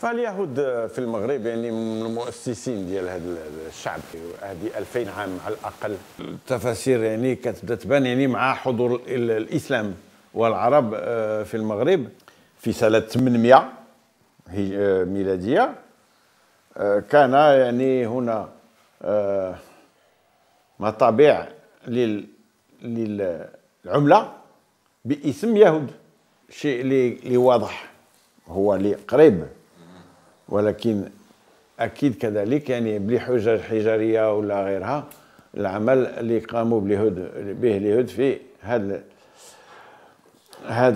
فاليهود في المغرب يعني من المؤسسين ديال هذا الشعب هذه 2000 عام على الاقل التفاسير يعني كتبدا تبان يعني مع حضور الاسلام والعرب آه، في المغرب في سنه 800 آه، ميلاديه آه، كان يعني هنا مطابع للعمله باسم يهود شيء اللي واضح هو اللي قريب ولكن اكيد كذلك يعني بلي حجج حجريه ولا غيرها العمل اللي قاموا بلهد به اليهود في هذا هذا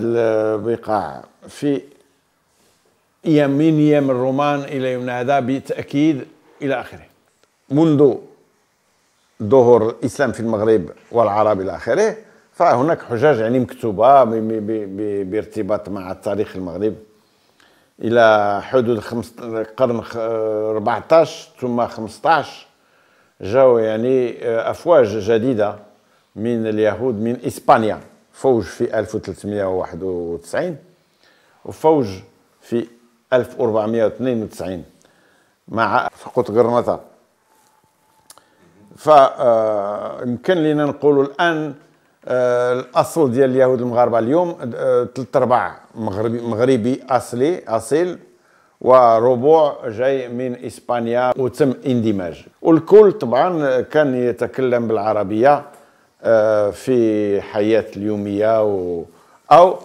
البقاع في ايام من ايام الرومان الى يومنا هذا بالتاكيد الى اخره منذ ظهور الاسلام في المغرب والعرب الى اخره فهناك حجج يعني مكتوبه بارتباط مع التاريخ المغرب الى حدود خمس القرن 14 ثم 15 جاءوا يعني آه، افواج جديده من اليهود من اسبانيا فوج في 1391 وفوج في 1492 مع سقوط غرناطه آه، يمكن لنا نقولوا الان آه، الاصل ديال اليهود المغاربه اليوم ثلاث آه، ارباع مغربي مغربي اصلي اصيل وربع جاي من اسبانيا وتم اندماج والكل طبعا كان يتكلم بالعربيه آه، في حياه اليوميه و او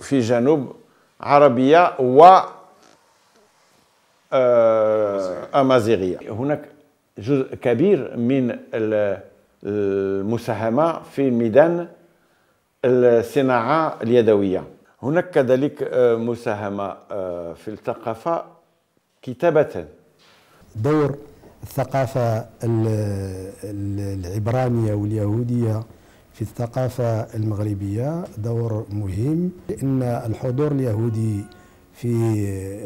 في جنوب عربيه و امازيغيه هناك جزء كبير من المساهمه في ميدان الصناعة اليدوية هناك كذلك آه، مساهمة آه، في الثقافة كتابة دور الثقافة العبرانية واليهودية في الثقافة المغربية دور مهم لأن الحضور اليهودي في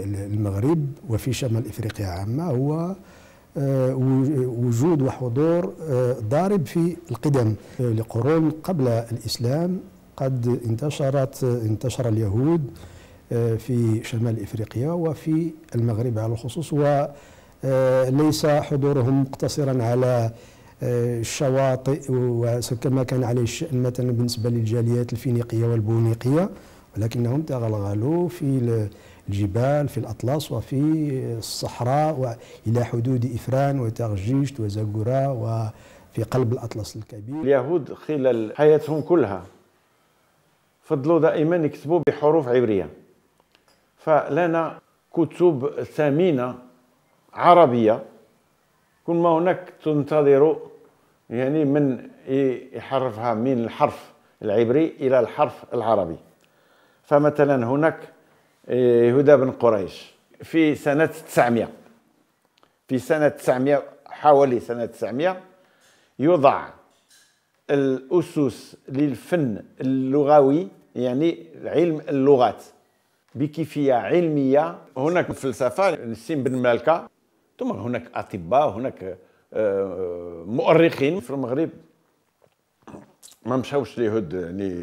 المغرب وفي شمال إفريقيا عامة هو آه، وجود وحضور آه، ضارب في القدم آه، لقرون قبل الإسلام قد انتشرت انتشر اليهود في شمال إفريقيا وفي المغرب على الخصوص وليس حضورهم مقتصرا على الشواطئ وكما كان عليه الشأن مثلا بالنسبة للجاليات الفينيقية والبونيقية ولكنهم تغلغلوا في الجبال في الأطلس وفي الصحراء وإلى حدود إفران وتغجيشت وزقورة وفي قلب الأطلس الكبير اليهود خلال حياتهم كلها فضلوا دائما يكتبوا بحروف عبرية فلنا كتب ثمينة عربية كل ما هناك تنتظر يعني من يحرفها من الحرف العبري إلى الحرف العربي فمثلا هناك إيه، هدى بن قريش في سنة 900 في سنة 900 حوالي سنة 900 يوضع الأسس للفن اللغوي يعني علم اللغات بكيفية علمية هناك فلسفة نسيم بن مالكة ثم هناك أطباء هناك آه، مؤرخين في المغرب ما مشاوش ليهود يعني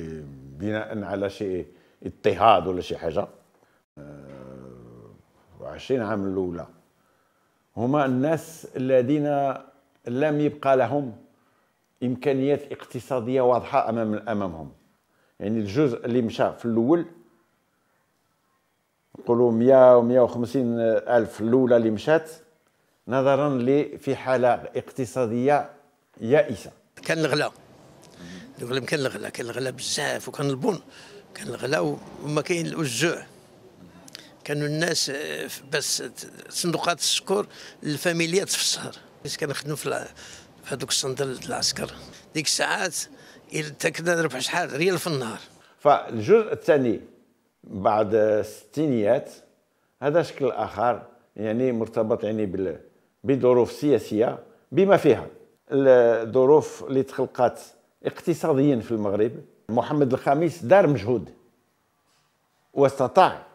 بناء على شيء اضطهاد ولا شي حاجه 20 عام الاولى هما الناس الذين لم يبقى لهم امكانيات اقتصاديه واضحه امام امامهم يعني الجزء اللي مشى في الاول نقولوا 100 و 150 الف الاولى اللي مشات نظرا في حاله اقتصاديه يائسه كان الغلاء كان الغلاء كان الغلاء بزاف وكان البن كان الغلاء وما كاين الجوع كانوا الناس آه، بس صندوقات السكور للفاميليات في الشهر كنت كنخدم في هذوك الصندل العسكر ديك الساعات انت كنا نربح شحال ريال في النهار فالجزء الثاني بعد الستينيات هذا شكل اخر يعني مرتبط يعني بظروف سياسيه بما فيها الظروف اللي تخلقت اقتصاديا في المغرب محمد الخامس دار مجهود واستطاع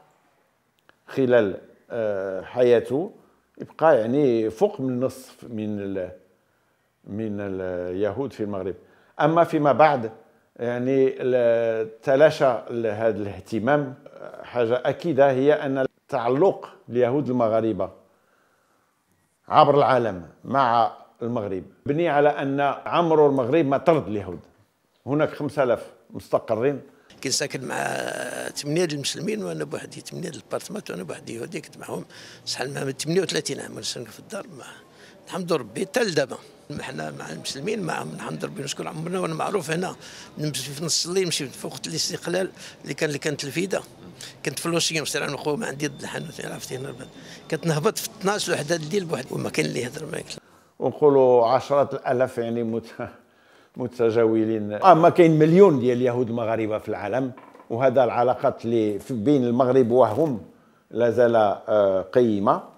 خلال آه، حياته يبقى يعني فوق من نصف من من اليهود في المغرب اما فيما بعد يعني تلاشى هذا الاهتمام حاجه اكيده هي ان تعلق اليهود المغاربه عبر العالم مع المغرب بني على ان عمرو المغرب ما طرد اليهود هناك 5000 مستقرين كي ساكن مع ثمانيه المسلمين وانا بوحدي ثمانيه البارتمات وانا بوحدي يهودي كنت معهم شحال من 38 عام وانا في الدار ما الحمد ربي حتى لدابا حنا مع المسلمين معهم الحمد ربي نشكر عمرنا وانا معروف هنا نمشي في نص الليل نمشي في وقت الاستقلال اللي كان اللي كانت الفيده كنت في لوسيوم سير انا ما عندي ضد الحانوت عرفت هنا كنت نهبط في 12 وحده الليل بوحدي وما كان اللي يهضر معاك ونقولوا الالاف يعني مت... متجولين اه ما كاين مليون ديال اليهود المغاربه في العالم وهذا العلاقات اللي بين المغرب وهم لازال آه، قيمه